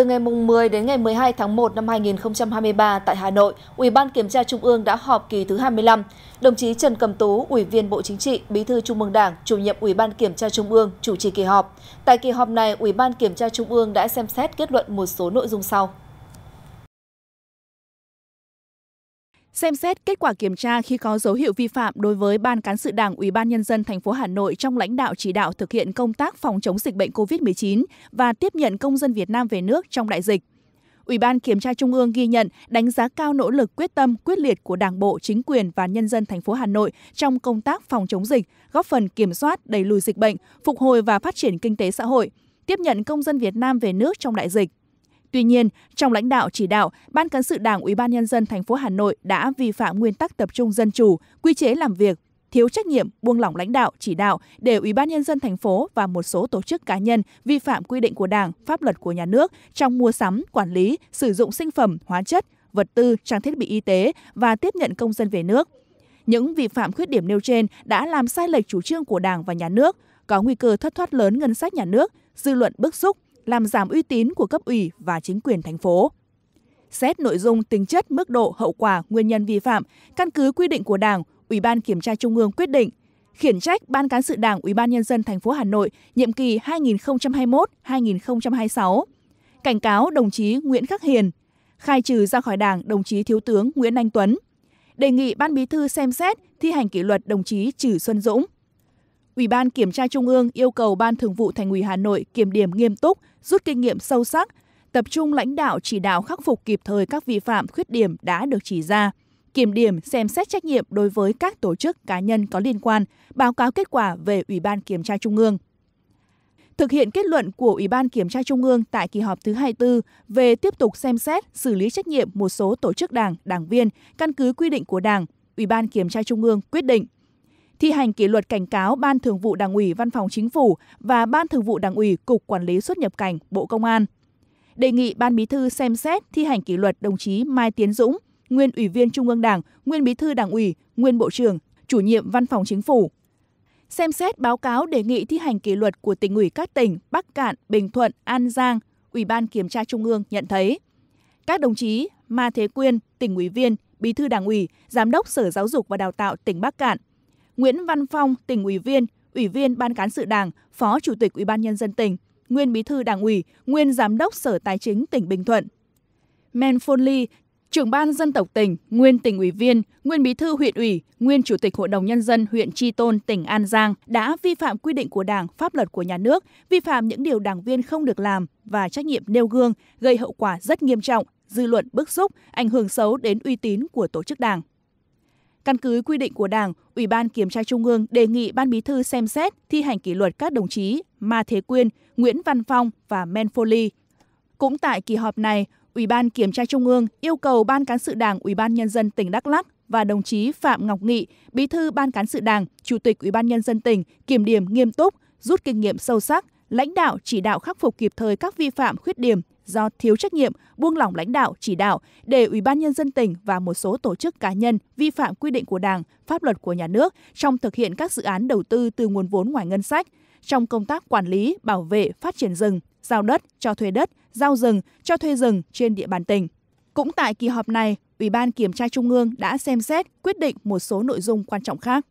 Từ ngày 10 đến ngày 12 tháng 1 năm 2023 tại Hà Nội, Ủy ban Kiểm tra Trung ương đã họp kỳ thứ 25. Đồng chí Trần Cầm Tú, Ủy viên Bộ Chính trị, Bí thư Trung ương Đảng, chủ nhiệm Ủy ban Kiểm tra Trung ương chủ trì kỳ họp. Tại kỳ họp này, Ủy ban Kiểm tra Trung ương đã xem xét kết luận một số nội dung sau. xem xét kết quả kiểm tra khi có dấu hiệu vi phạm đối với Ban Cán sự Đảng Ủy ban Nhân dân thành phố Hà Nội trong lãnh đạo chỉ đạo thực hiện công tác phòng chống dịch bệnh COVID-19 và tiếp nhận công dân Việt Nam về nước trong đại dịch. Ủy ban Kiểm tra Trung ương ghi nhận, đánh giá cao nỗ lực quyết tâm, quyết liệt của Đảng bộ, chính quyền và nhân dân thành phố Hà Nội trong công tác phòng chống dịch, góp phần kiểm soát, đẩy lùi dịch bệnh, phục hồi và phát triển kinh tế xã hội, tiếp nhận công dân Việt Nam về nước trong đại dịch. Tuy nhiên, trong lãnh đạo chỉ đạo, Ban cán sự Đảng Ủy ban nhân dân thành phố Hà Nội đã vi phạm nguyên tắc tập trung dân chủ, quy chế làm việc, thiếu trách nhiệm, buông lỏng lãnh đạo chỉ đạo để Ủy ban nhân dân thành phố và một số tổ chức cá nhân vi phạm quy định của Đảng, pháp luật của nhà nước trong mua sắm, quản lý, sử dụng sinh phẩm, hóa chất, vật tư, trang thiết bị y tế và tiếp nhận công dân về nước. Những vi phạm khuyết điểm nêu trên đã làm sai lệch chủ trương của Đảng và nhà nước, có nguy cơ thất thoát lớn ngân sách nhà nước, dư luận bức xúc, làm giảm uy tín của cấp ủy và chính quyền thành phố. Xét nội dung, tính chất, mức độ, hậu quả, nguyên nhân vi phạm, căn cứ quy định của Đảng, Ủy ban Kiểm tra Trung ương quyết định khiển trách Ban cán sự Đảng Ủy ban nhân dân thành phố Hà Nội nhiệm kỳ 2021-2026, cảnh cáo đồng chí Nguyễn Khắc Hiền, khai trừ ra khỏi Đảng đồng chí Thiếu tướng Nguyễn Anh Tuấn, đề nghị Ban Bí thư xem xét thi hành kỷ luật đồng chí Trử Xuân Dũng. Ủy ban Kiểm tra Trung ương yêu cầu Ban Thường vụ Thành ủy Hà Nội kiểm điểm nghiêm túc, rút kinh nghiệm sâu sắc, tập trung lãnh đạo chỉ đạo khắc phục kịp thời các vi phạm, khuyết điểm đã được chỉ ra kiểm điểm xem xét trách nhiệm đối với các tổ chức cá nhân có liên quan, báo cáo kết quả về Ủy ban Kiểm tra Trung ương. Thực hiện kết luận của Ủy ban Kiểm tra Trung ương tại kỳ họp thứ 24 về tiếp tục xem xét xử lý trách nhiệm một số tổ chức đảng, đảng viên căn cứ quy định của Đảng, Ủy ban Kiểm tra Trung ương quyết định thi hành kỷ luật cảnh cáo Ban Thường vụ Đảng ủy Văn phòng Chính phủ và Ban Thường vụ Đảng ủy Cục Quản lý xuất nhập cảnh Bộ Công an. Đề nghị Ban Bí thư xem xét thi hành kỷ luật đồng chí Mai Tiến Dũng, nguyên Ủy viên Trung ương Đảng, nguyên Bí thư Đảng ủy, nguyên Bộ trưởng, chủ nhiệm Văn phòng Chính phủ. Xem xét báo cáo đề nghị thi hành kỷ luật của tỉnh ủy các tỉnh Bắc Cạn, Bình Thuận, An Giang, Ủy ban Kiểm tra Trung ương nhận thấy các đồng chí Ma Thế Quyên, tỉnh ủy viên, bí thư đảng ủy, giám đốc Sở Giáo dục và Đào tạo tỉnh Bắc Cạn, Nguyễn Văn Phong, tỉnh ủy viên, ủy viên Ban cán sự Đảng, Phó Chủ tịch Ủy ban nhân dân tỉnh, nguyên Bí thư Đảng ủy, nguyên Giám đốc Sở Tài chính tỉnh Bình Thuận. Men Phôn Ly, trưởng ban dân tộc tỉnh, nguyên tỉnh ủy viên, nguyên bí thư huyện ủy, nguyên chủ tịch hội đồng nhân dân huyện Tri Tôn, tỉnh An Giang đã vi phạm quy định của Đảng, pháp luật của nhà nước, vi phạm những điều đảng viên không được làm và trách nhiệm nêu gương, gây hậu quả rất nghiêm trọng, dư luận bức xúc, ảnh hưởng xấu đến uy tín của tổ chức đảng. Căn cứ quy định của Đảng, Ủy ban Kiểm tra Trung ương đề nghị Ban Bí thư xem xét thi hành kỷ luật các đồng chí Ma Thế Quyên, Nguyễn Văn Phong và Men Foley. Cũng tại kỳ họp này, Ủy ban Kiểm tra Trung ương yêu cầu Ban Cán sự Đảng Ủy ban Nhân dân tỉnh Đắk Lắc và đồng chí Phạm Ngọc Nghị, Bí thư Ban Cán sự Đảng, Chủ tịch Ủy ban Nhân dân tỉnh kiểm điểm nghiêm túc, rút kinh nghiệm sâu sắc, lãnh đạo chỉ đạo khắc phục kịp thời các vi phạm khuyết điểm do thiếu trách nhiệm, buông lỏng lãnh đạo, chỉ đạo để Ủy ban nhân dân tỉnh và một số tổ chức cá nhân vi phạm quy định của Đảng, pháp luật của nhà nước trong thực hiện các dự án đầu tư từ nguồn vốn ngoài ngân sách, trong công tác quản lý, bảo vệ, phát triển rừng, giao đất, cho thuê đất, giao rừng, cho thuê rừng trên địa bàn tỉnh. Cũng tại kỳ họp này, Ủy ban Kiểm tra Trung ương đã xem xét quyết định một số nội dung quan trọng khác.